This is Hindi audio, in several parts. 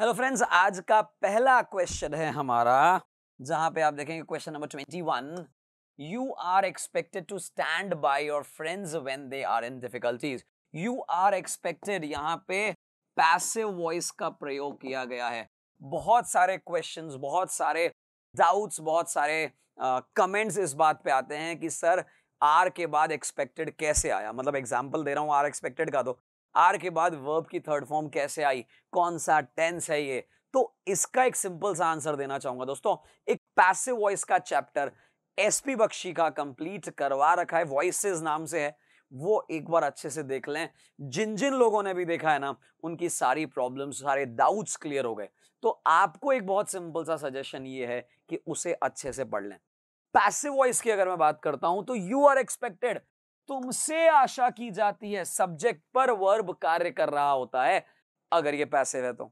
हेलो फ्रेंड्स आज का पहला क्वेश्चन है हमारा जहां पे आप देखेंगे question number twenty one you are expected to stand by your friends when they are in difficulties you are expected यहाँ पे पैसिव वॉइस का प्रयोग किया गया है बहुत सारे क्वेश्चंस बहुत सारे डाउट्स बहुत सारे कमेंट्स uh, इस बात पे आते हैं कि सर आर के बाद एक्सपेक्टेड कैसे आया मतलब एग्जाम्पल दे रहा हूँ आर एक्सपेक्टेड का तो आर के बाद वर्ब की थर्ड फॉर्म कैसे आई कौन सा टेंस है ये तो इसका एक सिंपल सा आंसर देना चाहूंगा दोस्तों एक पैसिव वॉइस का चैप्टर एसपी बख्शी का कंप्लीट करवा रखा है वॉइसेस नाम से है वो एक बार अच्छे से देख लें जिन जिन लोगों ने भी देखा है ना उनकी सारी प्रॉब्लम सारे डाउट्स क्लियर हो गए तो आपको एक बहुत सिंपल सा सजेशन ये है कि उसे अच्छे से पढ़ लें पैसिव वॉइस की अगर मैं बात करता हूं तो यू आर एक्सपेक्टेड तुमसे आशा की जाती है सब्जेक्ट पर वर्ब कार्य कर रहा होता है अगर ये पैसे है तो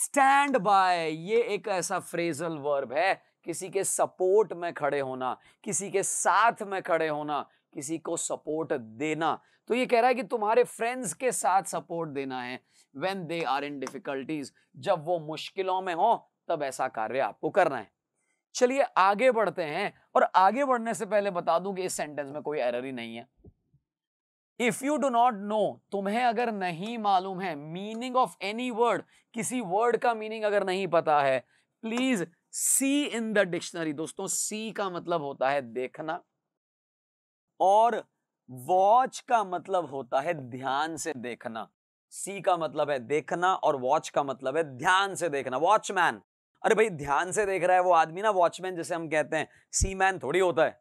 स्टैंड बाय ये एक ऐसा फ्रेजल वर्ब है किसी के सपोर्ट में खड़े होना किसी के साथ में खड़े होना किसी को सपोर्ट देना तो ये कह रहा है कि तुम्हारे फ्रेंड्स के साथ सपोर्ट देना है when they are in difficulties जब वो मुश्किलों में हो तब ऐसा कार्य आपको करना है चलिए आगे बढ़ते हैं और आगे बढ़ने से पहले बता दूं कि इस सेंटेंस में कोई एरर ही नहीं है if you do not know तुम्हें अगर नहीं मालूम है मीनिंग ऑफ एनी वर्ड किसी वर्ड का मीनिंग अगर नहीं पता है please see in the dictionary दोस्तों सी का मतलब होता है देखना और वॉच का मतलब होता है ध्यान से देखना सी का मतलब है देखना और वॉच का मतलब है ध्यान से देखना वॉचमैन अरे भाई ध्यान से देख रहा है वो आदमी ना वॉचमैन जिसे हम कहते हैं सी मैन थोड़ी होता है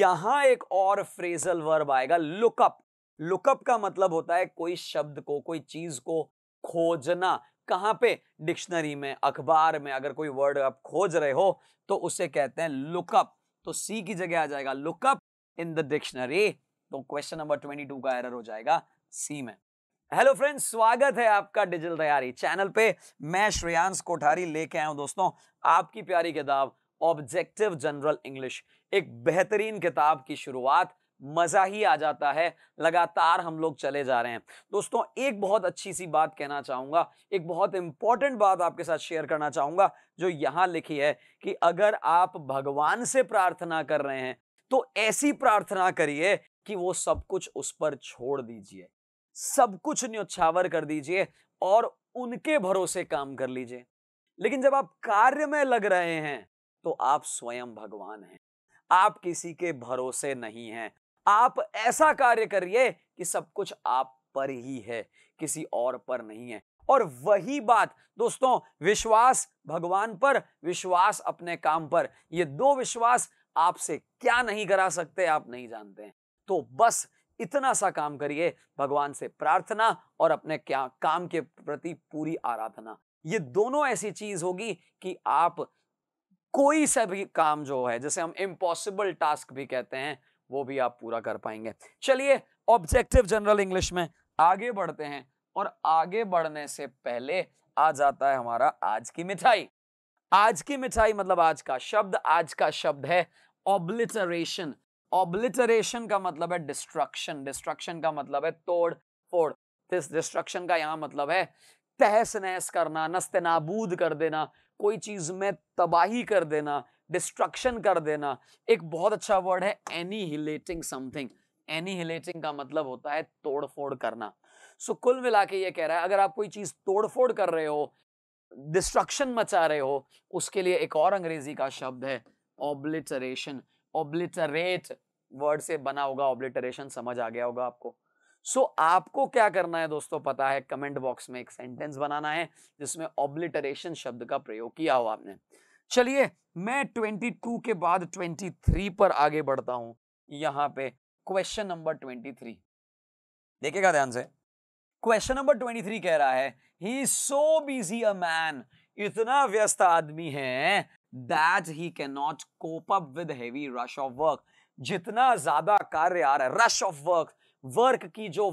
यहां एक और फ्रेजल वर्ब आएगा लुकअप लुकअप का मतलब होता है कोई शब्द को कोई चीज को खोजना कहां पे डिक्शनरी में अखबार में अगर कोई वर्ड आप खोज रहे हो तो उसे कहते हैं लुकअप तो सी की जगह आ जाएगा लुकअप इन द डिक्शनरी तो क्वेश्चन नंबर ट्वेंटी टू का एरर हो जाएगा सी में हेलो फ्रेंड्स स्वागत है आपका डिजिटल तैयारी चैनल पे मैं श्रेयांश कोठारी लेके आया हूं दोस्तों आपकी प्यारी किताब ऑब्जेक्टिव जनरल इंग्लिश एक बेहतरीन किताब की शुरुआत मज़ा ही आ जाता है लगातार हम लोग चले जा रहे हैं दोस्तों एक बहुत अच्छी सी बात कहना चाहूँगा एक बहुत इम्पॉर्टेंट बात आपके साथ शेयर करना चाहूँगा जो यहाँ लिखी है कि अगर आप भगवान से प्रार्थना कर रहे हैं तो ऐसी प्रार्थना करिए कि वो सब कुछ उस पर छोड़ दीजिए सब कुछ न्योछावर कर दीजिए और उनके भरोसे काम कर लीजिए लेकिन जब आप कार्य में लग रहे हैं तो आप स्वयं भगवान हैं आप किसी के भरोसे नहीं हैं आप ऐसा कार्य करिए कि सब कुछ आप पर ही है किसी और पर नहीं है और वही बात दोस्तों विश्वास भगवान पर विश्वास अपने काम पर ये दो विश्वास आपसे क्या नहीं करा सकते आप नहीं जानते हैं तो बस इतना सा काम करिए भगवान से प्रार्थना और अपने क्या काम के प्रति पूरी आराधना ये दोनों ऐसी चीज होगी कि आप कोई सा भी काम जो है जैसे हम इम्पॉसिबल टास्क भी कहते हैं वो भी आप पूरा कर पाएंगे चलिए ऑब्जेक्टिव जनरल इंग्लिश में आगे बढ़ते हैं और आगे बढ़ने से पहले आ जाता है हमारा आज की मिठाई आज की मिठाई मतलब आज का शब्द आज का शब्द है ऑब्लिटरेशन ऑब्लिटरेशन का मतलब है डिस्ट्रक्शन डिस्ट्रक्शन का मतलब है तोड़ फोड़ डिस्ट्रक्शन का यहां मतलब है तहस नहस करना नस्ते नाबूद कर देना कोई चीज में तबाही कर देना डिस्ट्रक्शन कर देना एक बहुत अच्छा वर्ड है annihilating something annihilating का मतलब होता है तोड़फोड़ करना सो कुल मिला के ये कह रहा है अगर आप कोई चीज तोड़फोड़ कर रहे हो डिस्ट्रक्शन मचा रहे हो उसके लिए एक और अंग्रेजी का शब्द है ऑब्लिटरेशन ऑब्लिटरेट वर्ड से बना होगा ऑब्लिटरेशन समझ आ गया होगा आपको सो so, आपको क्या करना है दोस्तों पता है कमेंट बॉक्स में एक सेंटेंस बनाना है जिसमें ऑब्लिटरेशन शब्द का प्रयोग किया हो आपने चलिए मैं 22 के बाद 23 पर आगे बढ़ता हूं यहां पे क्वेश्चन नंबर 23 देखिएगा ध्यान से क्वेश्चन नंबर 23 कह रहा है ही सो बिजी अ मैन इतना व्यस्त आदमी है that he can not cope up with heavy rush of work जितना ज्यादा कार्य आ रहा है रश ऑफ वर्क वर्क की जो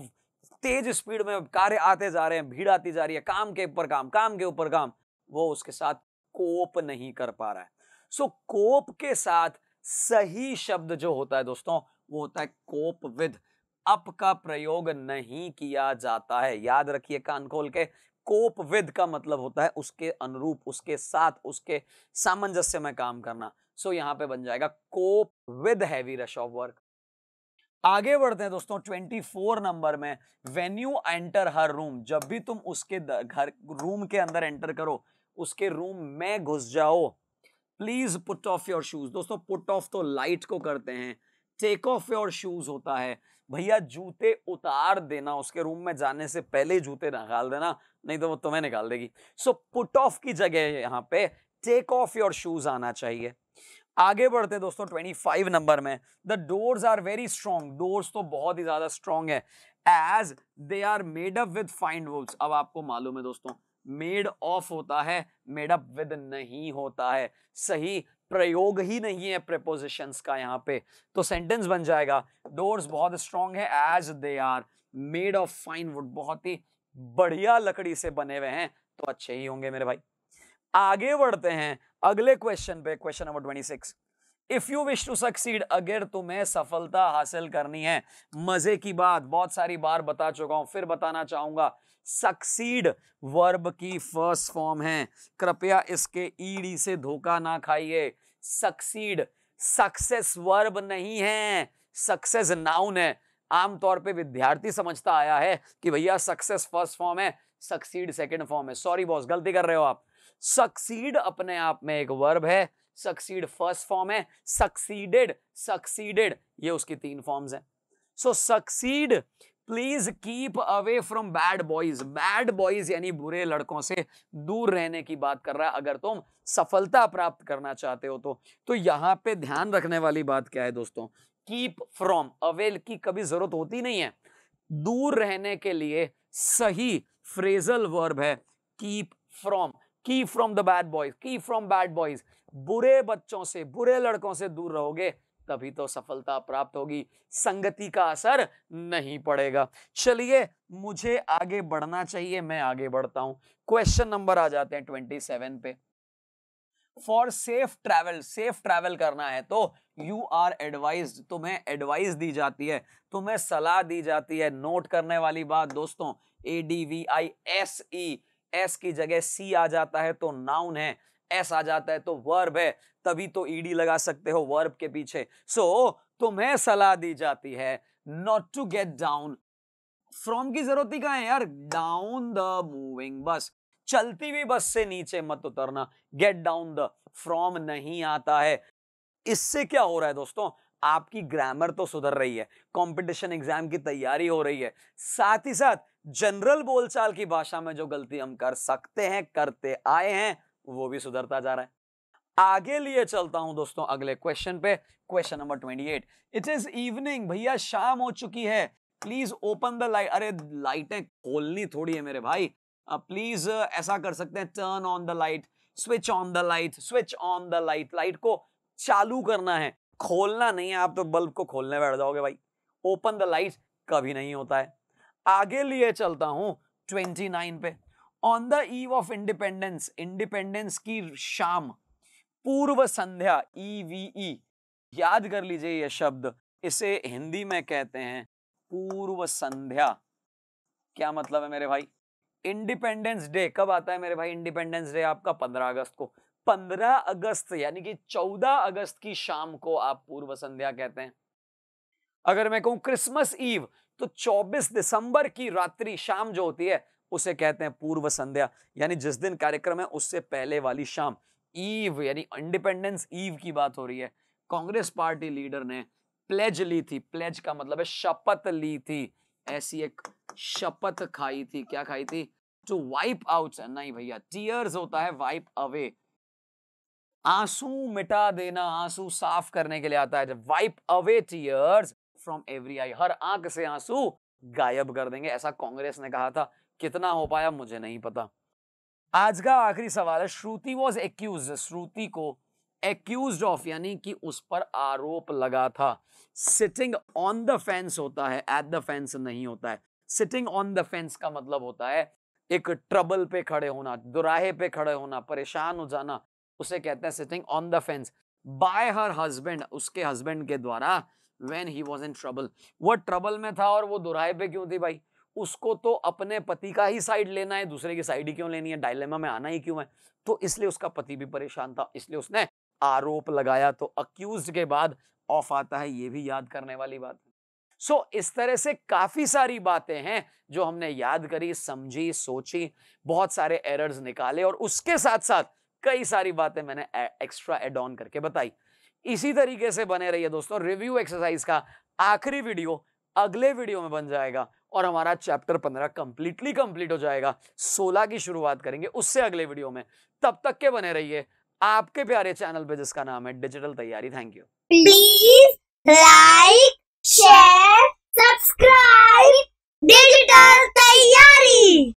तेज स्पीड में कार्य आते जा रहे हैं भीड़ आती जा रही है काम के ऊपर काम काम के ऊपर काम वो उसके साथ कोप नहीं कर पा रहा है सो so, कोप के साथ सही शब्द जो होता है दोस्तों वो होता है कोप विद अप का प्रयोग नहीं किया जाता है याद रखिए कान खोल के कोप विद का मतलब होता है उसके अनुरूप उसके साथ उसके सामंजस्य में काम करना सो so, यहां पे बन जाएगा cope with heavy rush of work आगे बढ़ते हैं दोस्तों 24 नंबर में when you enter her room जब भी तुम उसके घर रूम के अंदर एंटर करो उसके रूम में घुस जाओ please put off your shoes दोस्तों पुट ऑफ तो लाइट को करते हैं टेक ऑफ योर शूज होता है भैया जूते उतार देना उसके रूम में जाने से पहले जूते निकाल देना नहीं तो वो तुम्हें निकाल देगी सो पुट ऑफ की जगह यहाँ पे टेक ऑफ योर शूज आना चाहिए आगे बढ़ते हैं दोस्तों 25 नंबर में the doors are very strong doors तो बहुत ही ज्यादा स्ट्रॉन्ग है as they are made up with find woods अब आपको मालूम है दोस्तों मेड ऑफ होता है मेड अप विद नहीं होता है सही प्रयोग ही नहीं है प्रेपोजिशन का यहाँ पे तो सेंटेंस बन जाएगा डोर्स बहुत स्ट्रांग है as they are made of fine wood बहुत ही बढ़िया लकड़ी से बने हुए हैं तो अच्छे ही होंगे मेरे भाई आगे बढ़ते हैं अगले क्वेश्चन पे question number twenty six if you wish to succeed अगर तुम्हें सफलता हासिल करनी है मजे की बात बहुत सारी बार बता चुका हूं फिर बताना चाहूंगा सक्सीड वर्ब की फर्स्ट फॉर्म है कृपया इसके ईडी से धोखा ना खाइए सक्सीड सक्सेस वर्ब नहीं है सक्सेस नाउन है आमतौर पे विद्यार्थी समझता आया है कि भैया सक्सेस फर्स्ट फॉर्म है सक्सीड सेकंड फॉर्म है सॉरी बॉस गलती कर रहे हो आप सक्सीड अपने आप में एक वर्ब है सक्सीड फर्स्ट फॉर्म है सक्सीडेड सक्सीडेड ये उसकी तीन फॉर्म्स हैं so succeed please keep away from bad boys bad boys यानी बुरे लड़कों से दूर रहने की बात कर रहा है अगर तुम सफलता प्राप्त करना चाहते हो तो तो यहाँ पे ध्यान रखने वाली बात क्या है दोस्तों कीप फ्रॉम अवेल की कभी जरूरत होती नहीं है दूर रहने के लिए सही फ्रेजल वर्ब है keep from keep from the bad boys keep from bad boys बुरे बच्चों से बुरे लड़कों से दूर रहोगे तभी तो सफलता प्राप्त होगी संगति का असर नहीं पड़ेगा चलिए मुझे आगे बढ़ना चाहिए मैं आगे बढ़ता हूं क्वेश्चन नंबर आ जाते हैं ट्वेंटी सेवन पे for safe travel safe travel करना है तो यू आर एडवाइज तुम्हें एडवाइस दी जाती है तुम्हें सलाह दी जाती है नोट करने वाली बात दोस्तों A D V I S E एस की जगह सी आ जाता है तो नाउन है एस आ जाता है तो वर्ब है तभी तो ईडी लगा सकते हो वर्ब के पीछे सो so, तुम्हें सलाह दी जाती है not to get down from की जरूरत ही कहा है यार डाउन द मूविंग बस चलती हुई बस से नीचे मत उतरना गेट डाउन द फ्रॉम नहीं आता है इससे क्या हो रहा है दोस्तों आपकी ग्रामर तो सुधर रही है कंपटीशन एग्जाम की तैयारी हो रही है साथ ही साथ जनरल बोलचाल की भाषा में जो गलती हम कर सकते हैं करते आए हैं वो भी सुधरता जा रहा है आगे लिए चलता हूं दोस्तों अगले क्वेश्चन पे question number twenty eight it is evening भैया शाम हो चुकी है प्लीज ओपन द लाइट अरे लाइटें खोलनी थोड़ी है मेरे भाई प्लीज ऐसा कर सकते हैं turn on the light switch on the light switch on the light light को चालू करना है खोलना नहीं है आप तो बल्ब को खोलने बैठ जाओगे भाई ओपन द लाइट कभी नहीं होता है आगे लिए चलता हूं 29 पे on the eve of independence independence की शाम पूर्व संध्या ई e, -E, याद कर लीजिए यह शब्द इसे हिंदी में कहते हैं पूर्व संध्या क्या मतलब है मेरे भाई इंडिपेंडेंस डे कब आता है मेरे भाई इंडिपेंडेंस डे आपका पंद्रह अगस्त को पंद्रह अगस्त यानी कि चौदह अगस्त की शाम को आप पूर्व संध्या कहते हैं अगर मैं कहूं क्रिसमस ईव तो 24 दिसंबर की रात्रि शाम जो होती है उसे कहते हैं पूर्व संध्या यानी जिस दिन कार्यक्रम है उससे पहले वाली शाम ईव यानी इंडिपेंडेंस ईव की बात हो रही है कांग्रेस पार्टी लीडर ने प्लेज ली थी प्लेज का मतलब है शपथ ली थी ऐसी एक शपथ खाई थी क्या खाई थी टू वाइप आउट नहीं भैया टीयर्स होता है वाइप अवे आंसू मिटा देना आंसू साफ करने के लिए आता है जब wipe away tears from every eye हर आंख से आंसू गायब कर देंगे ऐसा कांग्रेस ने कहा था कितना हो पाया मुझे नहीं पता आज का आखिरी सवाल है श्रुति वॉज एक्यूज श्रुति को एक्यूज ऑफ यानी कि उस पर आरोप लगा था सिटिंग ऑन द फेंस होता है एट द फेंस नहीं होता है सिटिंग ऑन द फेंस का मतलब होता है एक ट्रबल पे खड़े होना दुराहे पे खड़े होना परेशान हो जाना उसे कहते हैं sitting on the fence by her husband उसके हस्बैंड के द्वारा when he was in trouble वह ट्रबल में था और वो दुराहे पे क्यों थी भाई उसको तो अपने पति का ही साइड लेना है दूसरे की साइड ही क्यों लेनी है डायलेमा में आना ही क्यों है तो इसलिए उसका पति भी परेशान था इसलिए उसने आरोप लगाया तो अक्यूज के बाद ऑफ आता है ये भी याद करने वाली बात है सो so, इस तरह से काफी सारी बातें हैं जो हमने याद करी समझी सोची बहुत सारे एरर्स निकाले और उसके साथ साथ कई सारी बातें मैंने एक्स्ट्रा एड ऑन करके बताई इसी तरीके से बने रहिए दोस्तों रिव्यू एक्सरसाइज का आखिरी वीडियो अगले वीडियो में बन जाएगा और हमारा चैप्टर पंद्रह कंप्लीटली कंप्लीट हो जाएगा सोलह की शुरुआत करेंगे उससे अगले वीडियो में तब तक के बने रहिए आपके प्यारे चैनल पे जिसका नाम है डिजिटल तैयारी thank you please like share subscribe digital तैयारी